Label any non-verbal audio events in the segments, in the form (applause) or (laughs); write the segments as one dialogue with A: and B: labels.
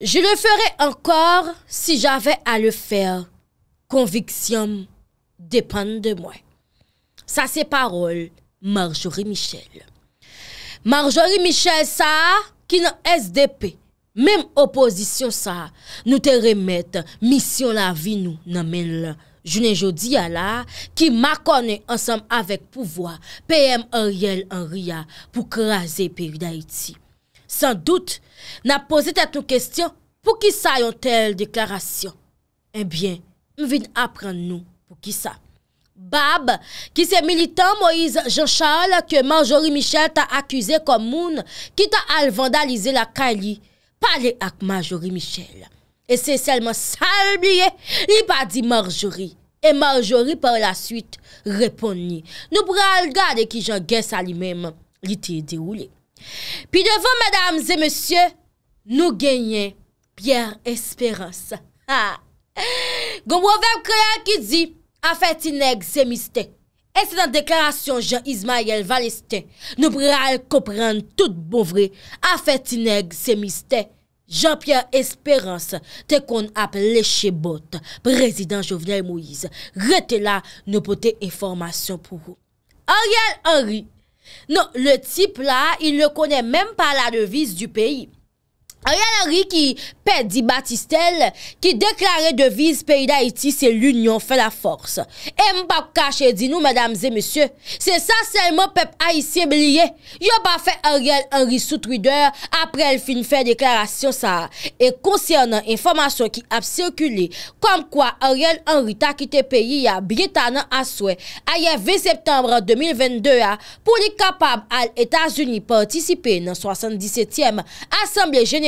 A: Je le ferè ankor si javè a le fer, konviksyon depan de mwen. Sa se parol Marjorie Michel. Marjorie Michel sa ki nan SDP, mem oposisyon sa, nou te remet misyon la vi nou nan men la. Jounen jodi ya la ki ma konen ansam avek pouvoi, PM Ariel Anriya pou krasi peri da iti. San dout, na pose tet nou kestyon pou ki sa yon tel deklarasyon. Ebyen, m vin apren nou pou ki sa. Bab ki se militan Moise Jean Charles ke Marjorie Michel ta akuse kom moun ki ta al vandalize la kaly pale ak Marjorie Michel. E se selman sal blye, li pa di Marjorie. E Marjorie par la suite repon ni. Nou pral gade ki Jean Gues a li mem li te ide ou li. Pi devon mèdames et mèsyè Nou genyen Pierre Espérance Goum wèp krean ki di Afè ti neg se mistè E se nan deklarasyon Jean-Ismaël Valestè Nou prèal kopren tout bon vre Afè ti neg se mistè Jean-Pierre Espérance Te kon ap lèche bot Prezident Jovenel Moïse Rète la nou pote informasyon pou wè Ariel Henry Non, le type là, il ne connaît même pas la devise du pays. Ariel Henry ki pet di Batistel ki deklare devise peyi d'Haïti se l'union fe la force e m pa kache di nou mèdames et monsieurs, se sa selman pep haïsi e blye, yo pa fe Ariel Henry sou truideur apre el fin fe deklarasyon sa e konser nan informasyon ki ap sekule, kom kwa Ariel Henry ta kite peyi ya, blye ta nan aswe, a ye ve septembre 2022 ya, pou li kapab al Etats-Unis participe nan 77e Assemblée Générale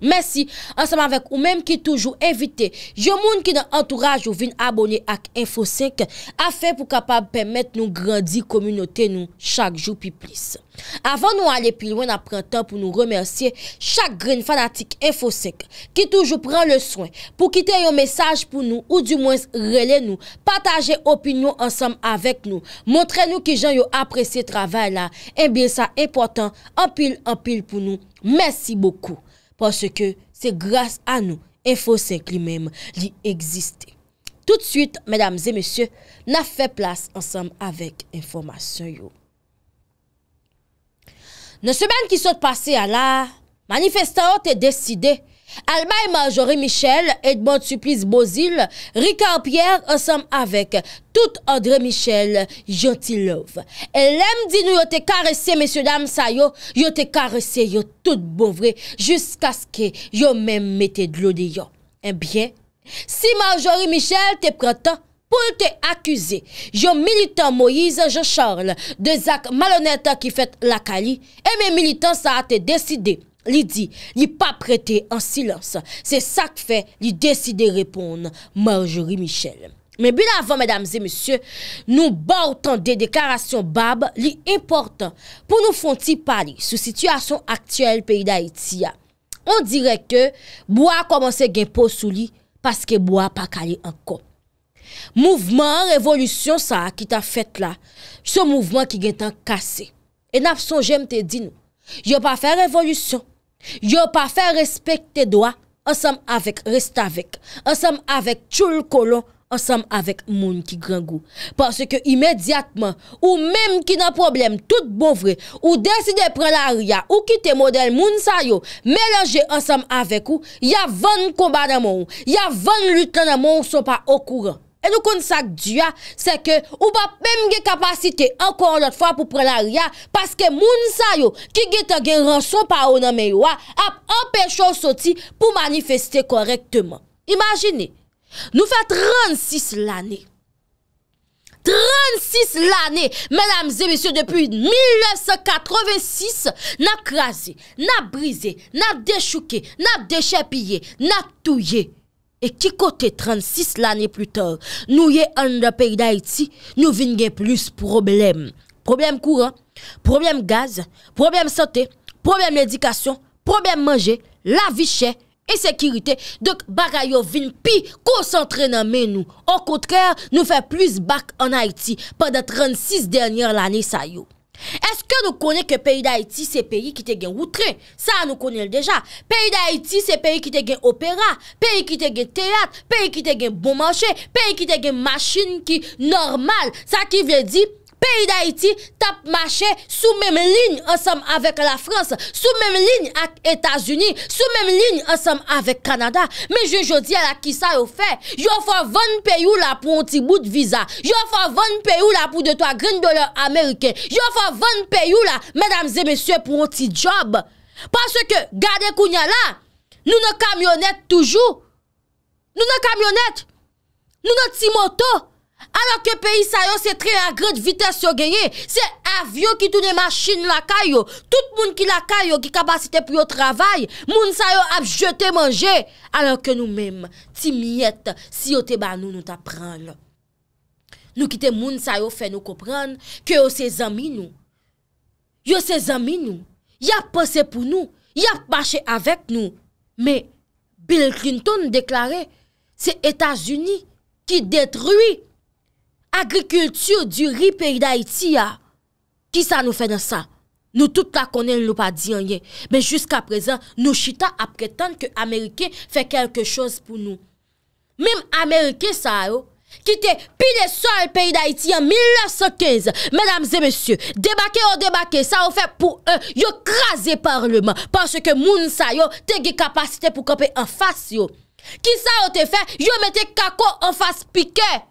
A: Mersi, ansem avèk ou mèm ki toujou evite, yo moun ki nan entourage ou vin abonè ak Info 5, afe pou kapab pèmèt nou grandi komynotè nou chak jou pi plis. Avan nou ale pi lwen apren tan pou nou remersye, chak green fanatik Info 5 ki toujou pran le soin, pou kite yo mesaj pou nou ou di mwens rele nou, pataje opinyon ansem avèk nou, montre nou ki jan yo apresye travè la, en bil sa epotan, anpil anpil pou nou. Mersi bokou. pon se ke se grase an nou enfosen ki li mèm li egziste. Tout suite, mèdames et mèsyè, na fè plas ansèm avèk informasyon yo. Nè semen ki sot pase ala, manifestant te deside Almay Marjorie Michel, Edmond Supplis Bozil, Rika Opier, ansam avek, tout André Michel, yo ti love. El lem di nou yo te karesye, mesye dam sa yo, yo te karesye yo tout bovre, jusqu'a ske yo men mette dlo de yo. En eh bien, si Marjorie Michel te preta, pou te akuse, yo militan Moïse Jocharl, de Zak Maloneta ki fet lakali, eme eh militan sa a te deside, Li di, li pa prete en silans. Se sak fe, li deside reponde Marjorie Michel. Men bin avan, medamze, monsye, nou bortan de deklarasyon bab, li importan pou nou fonti pali sou situasyon aktuel peyi da Itiya. On dire ke, bo a komanse gen po sou li, paske bo a pa kale anko. Mouvman, revolusyon sa ki ta fet la, sou mouvman ki gen tan kase. E nap son jem te di nou, yo pa fe revolusyon, Yo pa fe respek te doa, ansem avek rest avek, ansem avek tchoul kolo, ansem avek moun ki grangou. Pase ke imediatman, ou mem ki nan problem tout bovre, ou deside pre la ria, ou kite model moun sa yo, melaje ansem avek ou, ya van komba nan moun, ya van lutan nan moun sou pa okouran. E nou kon sa k diya, se ke ou ba pemge kapasite ankon lot fwa pou pren a ria, paske moun sa yo ki geta gen ran son pa ou nan men ywa ap apen chon soti pou manifeste korektman. Imagine, nou fa 36 l ane. 36 l ane, menamze, misyo, depi 1986, na krasi, na brizi, na dechouke, na dechepiye, na touye. E ki kote 36 l ane plus tor, nou ye an de peyi d'Haiti, nou vin gen plus problem. Problem kouran, problem gaz, problem sante, problem medikasyon, problem manje, la vi chè, e sekirite. Dok bagay yo vin pi konsantre nan men nou. An kote kè, nou fe plus bak an Haiti pa de 36 denyèr l ane sa yo. Eske nou konen ke peyi d'Haiti se peyi ki te gen woutren? Sa nou konen deja. Peyi d'Haiti se peyi ki te gen opera, peyi ki te gen teat, peyi ki te gen bon manche, peyi ki te gen machin ki normal. Sa ki ven di peyi. Peyi d'Haïti tap mache sou mèm lign ansem avèk la Frans, sou mèm lign ak Etasuni, sou mèm lign ansem avèk Kanada. Men je jodi ala ki sa yo fè, yo fò vèn peyou la pou an ti bout viza, yo fò vèn peyou la pou de to a green dollar Amerike, yo fò vèn peyou la, mèdames et messieurs, pou an ti job. Parce que, gade kounya la, nou nou kamyonet toujou, nou nou kamyonet, nou nou ti moto, alor ke peyi sa yo se tre agred vites yo genye se avyo ki toune maschin la kayo tout moun ki la kayo ki kapasite pou yo travay moun sa yo ap jete manje alor ke nou menm ti myet si yo te ban nou nou ta pran nou kite moun sa yo fe nou kopran ki yo se zami nou yo se zami nou yap pase pou nou yap bache avek nou me Bill Clinton deklare se Etasuni ki detrui Agrikultur di ri peyi d'Haïti ya. Ki sa nou fè nan sa? Nou tout la konen nou pa diyan ye. Men jusqu'a prezen, nou chita ap prétende ke Amerike fè kelke chos pou nou. Mim Amerike sa yo, ki te pide sol peyi d'Haïti ya 1915. Mèdames et messieurs, debake ou debake, sa ou fè pou un, yo krasé parlement. Pansè ke moun sa yo, te ge kapasite pou kope en fass yo. Ki sa yo te fè, yo mette kako en fass pikey.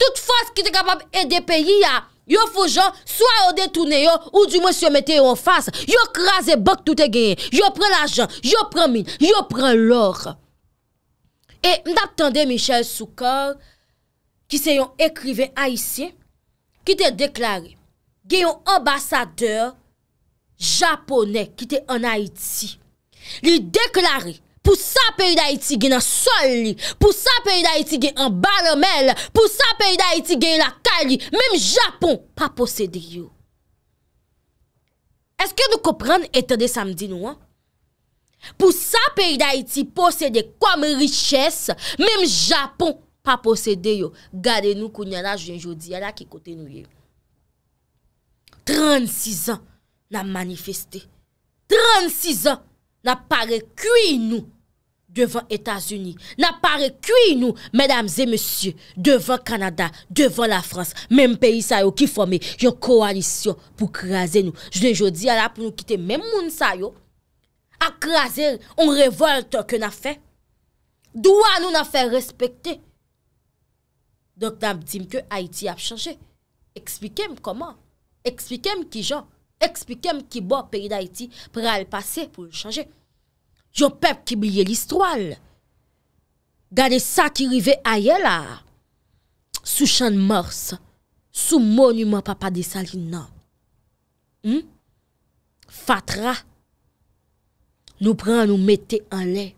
A: Tout fos ki te kapab ede peyi ya. Yo fos jan, swa yon detounen yon, ou di mwen se mette yon fas. Yo krasen bok toute genyen. Yo pren l'ajan, yo pren min, yo pren lor. E mdap tande Michel Soukore, ki se yon ekrive Haitien, ki te deklare, genyon ambasadeur, Japonè, ki te en Haiti. Li deklare, Pou sa peyi da iti gen an sol li, pou sa peyi da iti gen an balomel, pou sa peyi da iti gen la kali, mèm Japon pa posede yo. Eske nou kopran etade samdi nou an? Pou sa peyi da iti posede koum richesse, mèm Japon pa posede yo. Gade nou kou nye la jwen jodi, ala ki kote nou ye. 36 an nan manifeste. 36 an. N ap pare kwi nou devan Etasuni. N ap pare kwi nou, mèdames et monsieurs, devan Kanada, devan la France. Mèm peyi sa yo ki fome yo koalisyon pou kreaze nou. Je dejo di ala pou nou kite mèm moun sa yo. A kreaze, on revolte ke na fe. Dwa nou na fe respekte. Dok nam di m ke Haiti ap chanje. Ekspike m koman? Ekspike m ki jan? Ekspikem ki bo peyi da iti pre al pase pou chanje. Yon pep ki blye listroal. Gade sa ki rive aye la. Sou chan mors. Sou monument papa de saline nan. Hmm? Fatra. Nou pre an nou mette an le.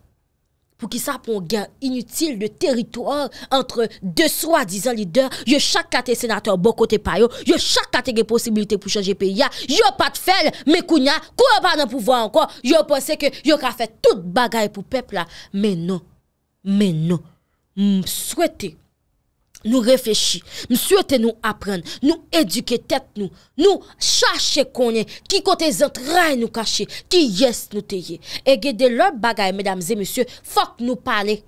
A: pou ki sa pon gen inutil de teritouan entre bon de soua dizan lider, yo chak kate senatèr bon kote payo, yo chak kate gen posibilite pou chanje peya, yo pat fel, me kounya, kou yo pa nan pouvo ankon, yo pense ke yo ka fè tout bagay pou pep la, menon, menon, m souwete, Nou reflechi, mswe te nou apren, nou eduke tet nou, nou chache konye, ki kote zan trai nou kache, ki yes nou teye. E gede lor bagay, mesdames et messieurs, fok nou pale,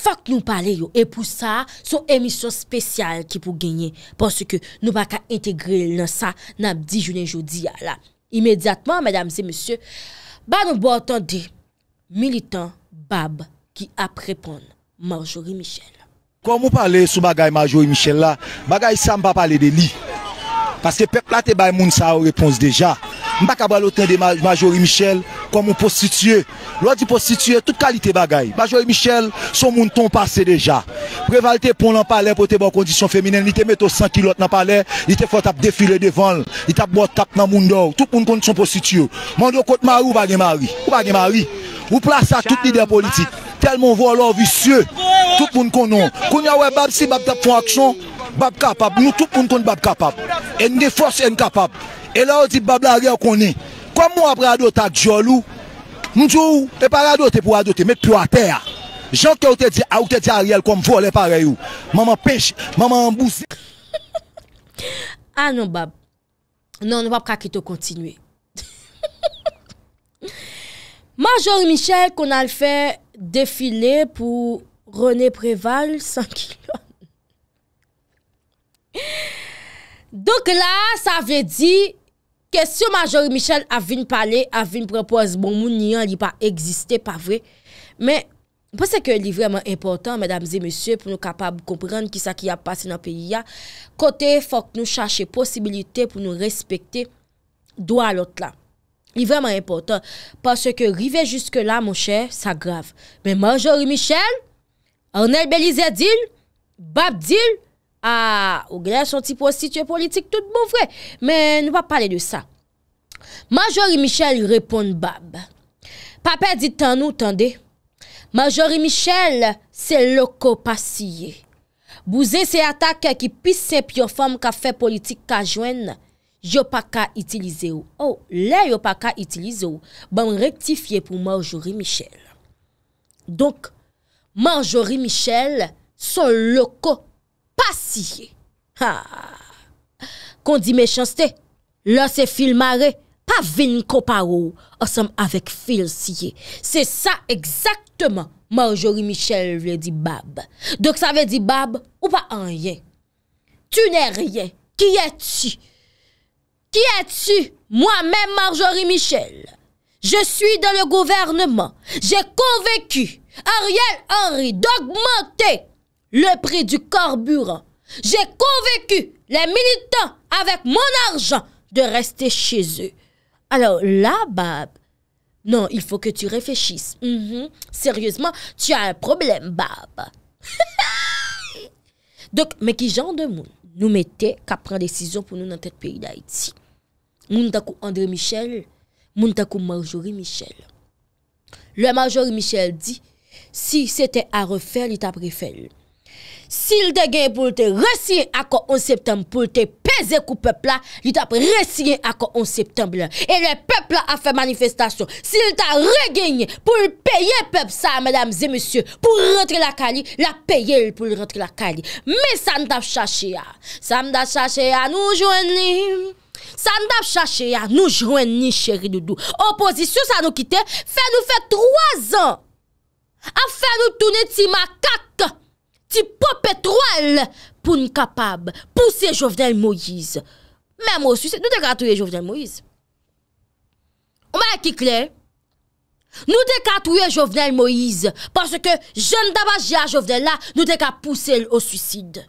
A: fok nou pale yo. E pou sa, sou emisyon spesyal ki pou genye, porsi ke nou baka integre lè sa nan dijounen jodi ya la. Imediatman, mesdames et messieurs, ba nou bo atan de militant bab ki ap repon Marjorie Michel.
B: Quand vous parlez sous bagaille Major Michel là, bagay ça pas parler de lui. Parce que peuple là te bay moun sa réponse déjà. M'pa ka pas autant de Major Michel comme un prostitué. L'autre dit prostitué toute qualité bagaille Major Michel son moun ton passé déjà. Prévalté pour l'en parler pour tes bonnes conditions féminines, il te met au 100 kilos dans palais, il te fait tap défiler devant, il tap boit tap dans moun d'or. Tout monde compte son prostitué. Mande côte Marou ou bagay mari. Ou bagay mari. Ou place à tout leader politique. Tellement voleur vicieux tout le monde connaît. Quand on bab si bab pour action, bab capable, nous tout le monde connaît bab capable. Et nous force est capable. Et là on dit bab la on connaît. Comme moi après t'as Djolou, nous et pas adopter pour adopter mais plus à terre. Jean qui te dit, a ah, te dit Ariel comme voler pareil ou. Maman pêche, maman embousse.
A: (laughs) ah non bab. Non, nous va pas quitter continuer. (laughs) Major Michel qu'on a fait défiler pour Roné Preval, 100 kilon. Donc là, ça veut dire que si Major Michel a vu une parée, a vu une propose, bon, moun n'y a pas existé, pas vrai. Mais, parce que c'est vraiment important, mesdames et messieurs, pour nous capables de comprendre qui c'est qui a passé dans le pays. Côté, faut que nous cherchons possibilités pour nous respecter, doit l'autre là. C'est vraiment important. Parce que, rivez jusque là, mon cher, c'est grave. Mais Major Michel... Arnel Belize dil, Bab dil, a ou glè chon ti po sitye politik tout mouvre, bon men nou pa pale de sa. Majori Michel repon Bab. Pape dit tan nou, tande, Majori Michel se loko pasiye. Bouze se atake ki pis se pyo fom ka fe politik ka jwen, yo pa ka itilize ou. Ou, oh, le yo pa ka itilize ou, ban rektifiye pou Majori Michel. Donk, Marjorie Michel Son loko Pas siye Kondi me chanste La se fil mare Pa vin ko paro Asam avek fil siye Se sa ekzaktman Marjorie Michel le di bab Dok sa ve di bab ou pa anyen Tu ne ryen Ki etu Ki etu Moi men Marjorie Michel Je suis dans le gouvernement J'ai convécu Ariel Henry d'augmenter le prix du carburant. J'ai convaincu les militants avec mon argent de rester chez eux. Alors là, Bab, non, il faut que tu réfléchisses. Mhm. Sérieusement, tu as un problème, Bab. (laughs) Donc, mais qui genre de monde nous mettait qu'à prendre décision pour nous dans notre pays d'Haïti? Moun André Michel, moun Marjorie Michel. Le Marjorie Michel dit, Si se te a refer li ta prefel Si li te gen pou te resi akon an septem Pou te peze kou pepla Li ta resi akon an septem E le pepla a fe manifestasyon Si li ta regeni pou le peye pep sa Mèdames et messieurs Pou rentre la kali La peye pou le rentre la kali Me san daf chache ya San daf chache ya nou jwenni San daf chache ya nou jwenni chéri doudou Oposisyon sa nou kite Fè nou fè 3 an Afè nou tounè ti makak, ti po petroèl pou n'kapab pousè Jovenel Moïse. Mèm ou suicè, nou dek a touye Jovenel Moïse. Ou mèk ki klè, nou dek a touye Jovenel Moïse, porsè ke jen d'abagia Jovenel la, nou dek a pousè l'o suicide.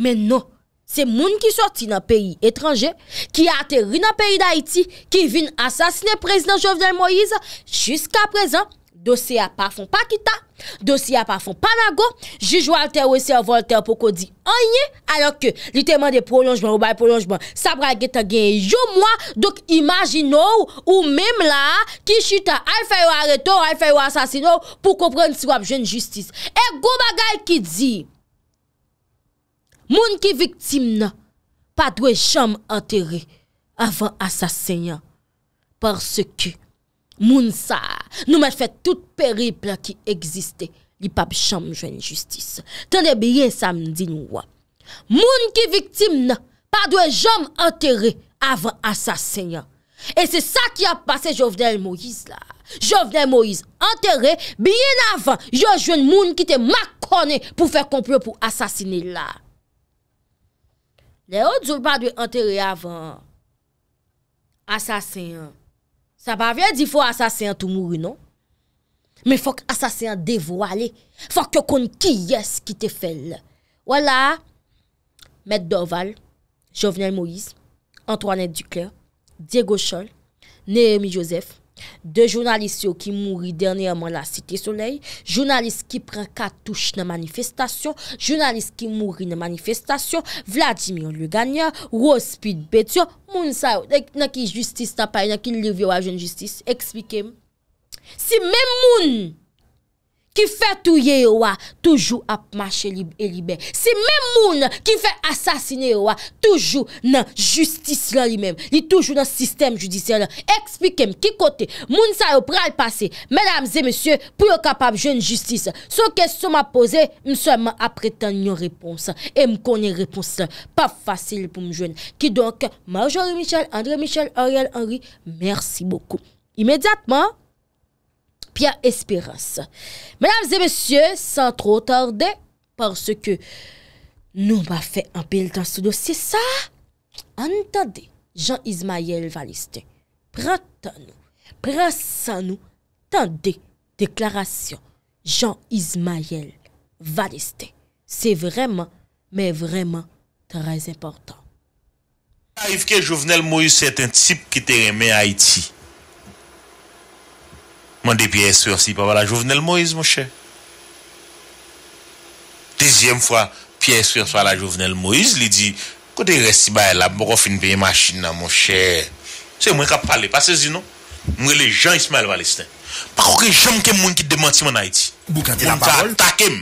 A: Mèm nou, se moun ki sorti nan peyi etranje, ki aterri nan peyi d'Haïti, ki vin asasine Prezident Jovenel Moïse, jusqu'a prezant. dosi apafon Pakita, dosi apafon Panago, jujou alter wese avon alter poko di anye, alok ke, li teman de prolonjman ou bay prolonjman, sabra geta gen yo mwa, dok imagino ou mem la, ki chuta alfe yo areto, alfe yo asasino, pou kompren si wap jen justice. E go bagal ki di, moun ki viktim nan, pa dwe chanm anteri, avon asasenyan, parce ke, Moun sa, nou men fè tout peripla ki egziste li pap chanm jwen justis. Tande biye samdi nou. Moun ki viktim nan, pa dwe jom enterre avan asasenyan. Non. E se sa ki a pase Jovenel Moïse la. Jovenel Moïse enterre biye nan avan. Jo jwen moun ki te makone pou fè komple pou asasenye la. Ne yo dwe pa enterre avan asasenyan. Sa pa ven di fo asasyen tou mou rinon. Men fok asasyen devou ale. Fok yo kon ki yes ki te fel. Wala. Met Doval. Jovenel Moïse. Antoine Duclerc. Diego Chol. Naomi Josef. De jounalist yo ki mouri Dernièrement la Cité Soleil Jounalist ki pren katouche nan manifestasyon Jounalist ki mouri nan manifestasyon Vladimir Lugania Rose Pidbetio Moun sa yo, nan ki justice na paye Nan ki leviwa joun justice, eksplikem Si men moun ki fè touye yo wè, toujou ap mache libe. E Se mè moun ki fè asasine yo wè, toujou nan justis la li mèm. Li toujou nan sistem judisyen la. Ekspikem ki kote, moun sa yo pral pase, mèdames et messieurs, pou yo kapab jwen justice. So kes sou ma pose, mè seman apre tan yon repons. E m konen repons la. Pa fasil pou m jwen. Ki donk, Marjorie Michel, André Michel, Ariel Henry, mersi boku. Imediatman. Pia Esperance. Menames et messieurs, sans trop tarder, parce que nous m'a fait un bille dans ce dossier, ça, entendez Jean-Ismaël Valistin. Prends-en nous, prends-en nous, tendez, déclaration, Jean-Ismaël Valistin. C'est vraiment, mais vraiment, très important.
B: Yves-Ké Jouvenel Moïse est un type qui t'aimait à Haïti. Mwende piye eswersi pa wala Jouvenel Moïse, mwoshe. Dezyem fwa, piye eswersi wala Jouvenel Moïse, li di, kote yi resi baye la, mwokon fin peye machina, mwoshe. Se mwen ka pale, pase zinon, mwen le jan Ismail Valestin. Pako ke jan kem mwen ki demanti mwen a iti. Bou kante la parol? Mwen ta atakem.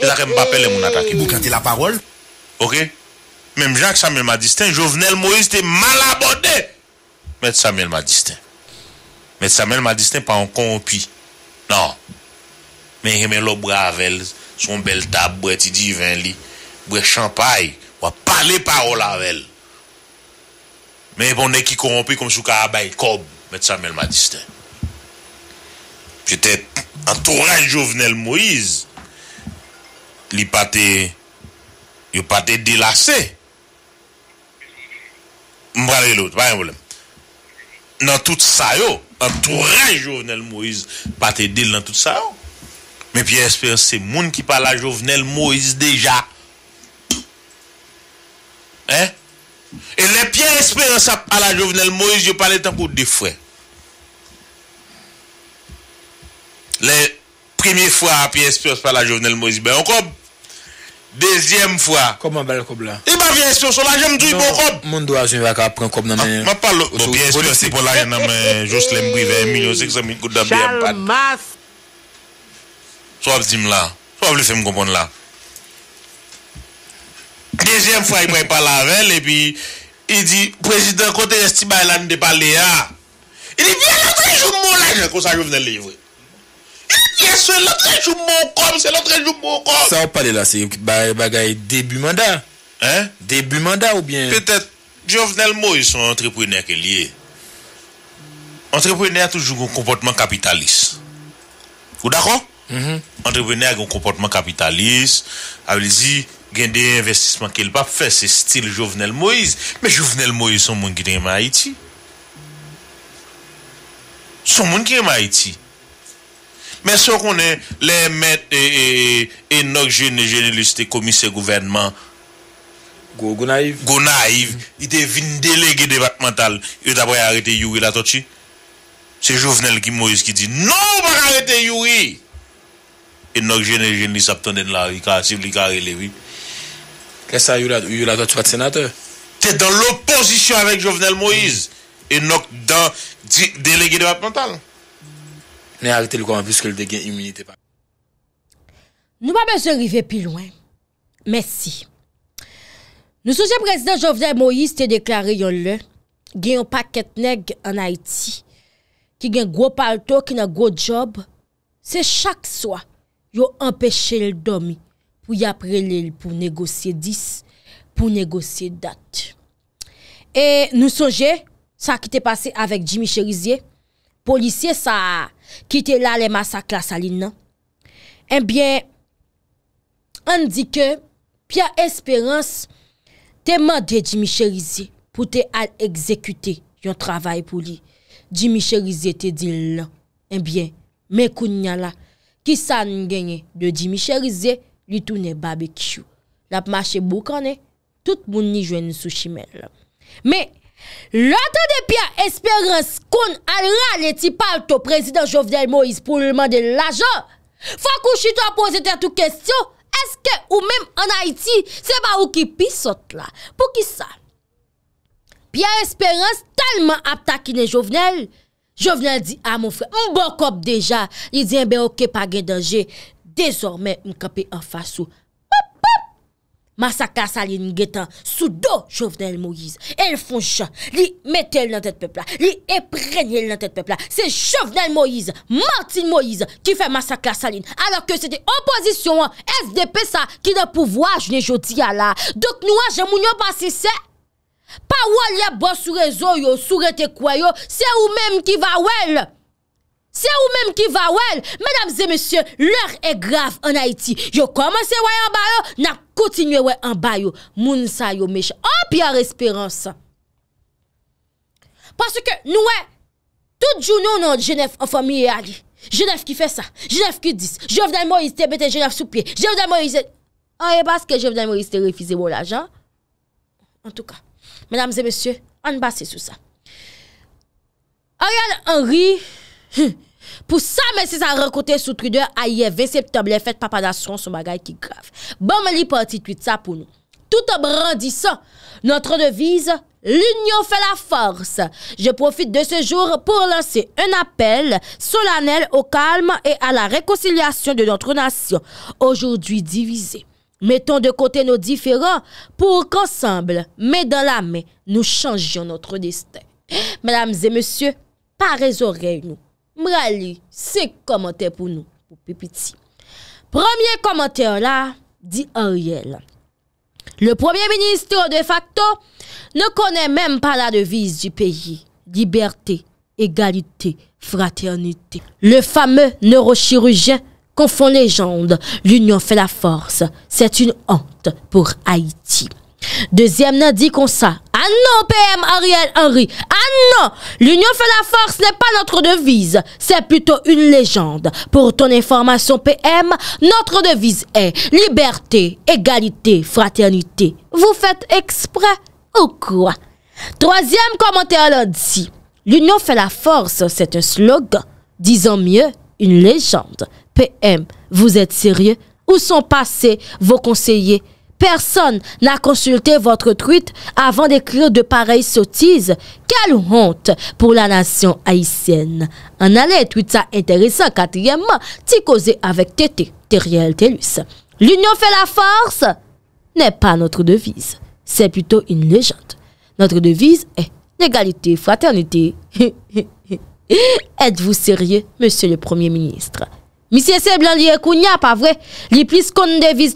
B: E zake mbapel e mwen atakem. Bou kante la parol? Ok. Mem jan ke Samuel Madistin, Jouvenel Moïse te malabode. Mwen de Samuel Madistin. Met sa men ma disten pa an konpi. Nan. Men gemen lo bravel, sou an bel tab, bre ti divan li, bre champay, wap pale parol lavel. Men bon ne ki konpi kom sou ka abay kob, met sa men ma disten. Jete an touren jovenel Moïse, li pate, yo pate delase. Mbrale lout, nan tout sa yo, entourage Jovenel Moïse pas t'aider dans tout ça. Oh. Mais Pierre Espérance, c'est monde qui parle à Jovenel Moïse déjà. Hein? Et les Pierre Espérance parle à Jovenel Moïse, je parle tant pour des frères. Les premières fois Pierre Espérance parle à Jovenel Moïse, ben encore Dezyem fwa Koman bèl koub la? Iman vye espyon sou la jèm dwi pou koub Moun dwa jen wak apren koub nan e Mwen palo Mwen pi espyon si pou la yon nan mè Jocelyn Bui Vè mi yo se ki se mi koub dan bè yon pan Chalmas Sou ap zim la Sou ap lè fèm koubon la Dezyem fwa i mwen pala avèl E pi I di Prezident kote esti ba elan de palè ya I di Vye lè vè joun mou la Kousa rè vnen lè yon Sè l'entrèjou mou kom, sè l'entrèjou mou kom. Sè wop pale la, sè bagay debu manda. Debu manda ou bien... Pe tèt, Jovenel Moïse son entreprenè ke liye. Entreprenè a toujou kon komportman kapitalis. Ou d'akon? Mm-hmm. Entreprenè a kon komportman kapitalis. Awe li zi, gen de investisman ke li pa fe, se stil Jovenel Moïse. Me Jovenel Moïse son moun ki dey ma iti. Son moun ki dey ma iti. Mè sò konè lè mèt e nok jenè jenè listè komise gouvernman. Gou naiv. Gou naiv. I te vin delege debat mental. E d'abre a rete yuwi la tochi. Se Jouvenel Ki Moïse ki di, NOU PA RETE YUWI! E nok jenè jenè listè ap tonnen la, I ka ativ li ka relevi. Kè sa yuwi la tochi pat senate? Tè dan l'oposisyon avèk Jouvenel Moïse. E nok dan delege debat mental. Ne harite l kwa mwiske l de gen imunite pa.
A: Nou pa mwen se rive pi lwen. Mèsi. Nou souje prezident Jovè Moïse te deklare yon lè. Gen yon paket neg an Haiti. Ki gen gwo palto, ki nan gwo job. Se chak swa. Yo empèche l domi. Pou yapre lèl pou negosye dis. Pou negosye dat. E nou souje. Sa ki te pase avèk Jimmy Cherizier. Polisye sa... Ki te la le masa klasa li nan. Enbyen, eh an di ke, pya esperans, te mande Dimichelize, pou te al ekzekute yon travay pou li. Dimichelize te din lan. Enbyen, eh men kou nyan la, ki sa n genye de Dimichelize, li tou ne babekyou. Lap mache bou kane, eh, tout moun ni jwen sou shimen lan. Men, Lata de Pia Esperance kon al ral eti pal to prezident Jovenel Moise pou lman de laja, fwa kou chito a pose tato kestyon, eske ou menm an Haiti se ba ou ki pisot la, pou ki sa? Pia Esperance talman aptakine Jovenel, Jovenel di a ah, moun fre, mou bokop deja, li di enbe eh ok pa gen danje, dezormen mou kapi an fasu. Masakla Saline Ngetan, Soudo Chauvenel Moïse, El Fonche, Li mette el nan tet pepla, Li eprenye el nan tet pepla, Se Chauvenel Moïse, Martin Moïse, Ki fe masakla Saline, Alors ke se te oposisyon, SDP sa, Ki ne pouvoj ne jodi ya la, Dok nou a jemoun yo pasise, Pa wole bo sou rezo yo, Sou rete kwayo, Se ou mem ki va wel, Se ou mem ki va wel, Menamze mesye, L'or e grav an Haiti, Yo komanse woyan ba yo, Na koumou, Koutinye wè an bay yo, moun sa yo meche. Oh, an pi an respiren sa. Paske nou wè, tout jounou nan jenef an famye yari. Jenef ki fè sa, jenef ki dis, jenef nan moriste bete jenef sou piye, ah, jenef nan moriste... An yè baske jenef nan moriste refize wò bon, la jan. An tou ka. Menamze mesye, an basse sou sa. Ayan, an ri... Pour ça, mais à ça sous Twitter, hier 20 septembre, les fêtes Papa d'Astron, sont bagaille qui grave. Bon, mais ça pour nous. Tout en brandissant notre devise, l'union fait la force. Je profite de ce jour pour lancer un appel solennel au calme et à la réconciliation de notre nation, aujourd'hui divisée. Mettons de côté nos différents pour qu'ensemble, mais dans la main, nous changions notre destin. Mesdames et messieurs, les oreilles nous Mrali, c'est commentaire pour nous, pour Pépiti. Premier commentaire là, dit Ariel. Le premier ministre de facto ne connaît même pas la devise du pays. Liberté, égalité, fraternité. Le fameux neurochirurgien confond légende. L'union fait la force. C'est une honte pour Haïti. Deuxième n'a dit comme ça. Ah non, PM Ariel Henry. Ah non, l'union fait la force n'est pas notre devise. C'est plutôt une légende. Pour ton information, PM, notre devise est liberté, égalité, fraternité. Vous faites exprès ou quoi? Troisième commentaire là dit. L'union fait la force, c'est un slogan. Disons mieux, une légende. PM, vous êtes sérieux? Où sont passés vos conseillers? Personne n'a consulté votre tweet avant d'écrire de pareilles sottises. Quelle honte pour la nation haïtienne. En allant tweet ça intéressant, quatrièmement, t'y causer avec Tété, Teriel Télus. L'union fait la force n'est pas notre devise. C'est plutôt une légende. Notre devise est l'égalité, fraternité. (laughs) Êtes-vous sérieux, monsieur le Premier ministre? Monsieur Seblan li pas pa vrai. li plis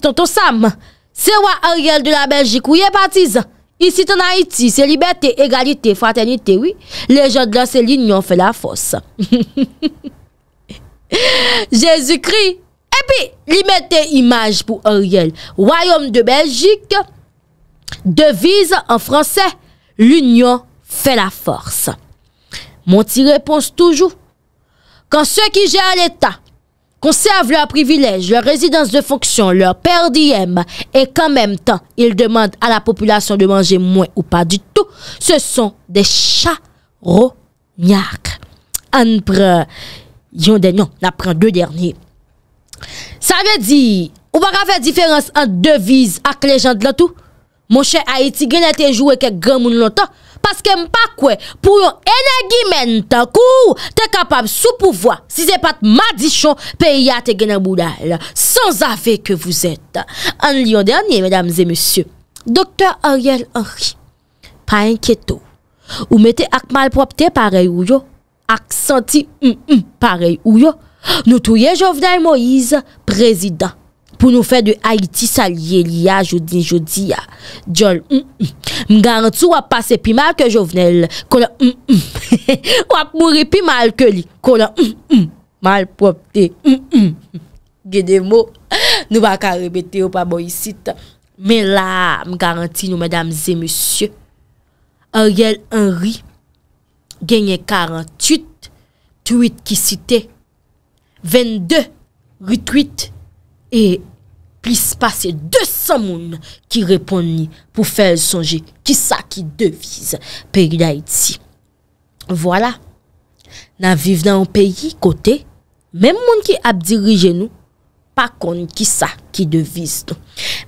A: tonton Sam. C'est roi Ariel de la Belgique, oui, partisan. Ici, en Haïti, c'est liberté, égalité, fraternité, oui. Les gens de à l'union ont fait la force. (laughs) Jésus-Christ. Et puis, il image pour Ariel. Royaume de Belgique, devise en français, l'union fait la force. Mon petit réponse toujours. Quand ceux qui gèrent l'État konserve lèr privilèj, lèr rezidans de fonksyon, lèr perdièm, e kan mèm tan, il demande a la populasyon de manje mwen ou pa di tout, se son non, de charonyak. An prè, yon den yon, la prèn dèu dèrniè. Sa mè di, ou baka fè diférense an devise ak lè jant lè tout, mò chè Aïti gen lè te jouè ke gèmoun lòntan, Paske m pa kwe pou yon energi men tan kou te kapab sou pouvoi si se pat ma di chon pe yate genan moudal. San zave ke vous et. An liyon den anye, mesdames et messieurs. Dokter Ariel Henry, pa enkyeto. Ou mette ak malpropte parey ou yo, ak santi m mm, m mm, parey ou yo, nou touye jovenel Moïse, prezident. pou nou fè de Haiti salye li ya joudin joudi mm, ya. Mm. Djon, m garanti wap pase pi mal ke jovenel, konan m m, wap mouri pi mal ke li, konan m mm, m, mal propte m m. Gede mou, nou wakarebeti ou pa boyisite. Men la, m garanti nou mèdames et monsieurs, Ariel Henry, genye 48, tweet ki site, 22, retweet, e 18, plis pase 200 moun ki repon ni pou fèl sonje ki sa ki devize peyi da etsi. Vwala, nan vive nan peyi kote, men moun ki ap dirije nou, pas contre qui ça qui devise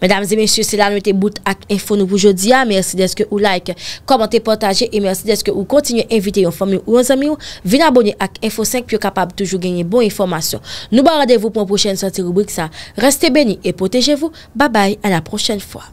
A: Mesdames et messieurs, c'est la note bout avec info nous pour aujourd'hui. Hein. Merci d'être que like, commentez, partagez et merci d'être que vous continuez à inviter vos familles ou vos amis. Venez abonner à Info 5 pour capable toujours gagner bonnes information. Nous rendez-vous pour une prochaine sortie rubrique ça. Restez bénis et protégez-vous. Bye bye à la prochaine fois.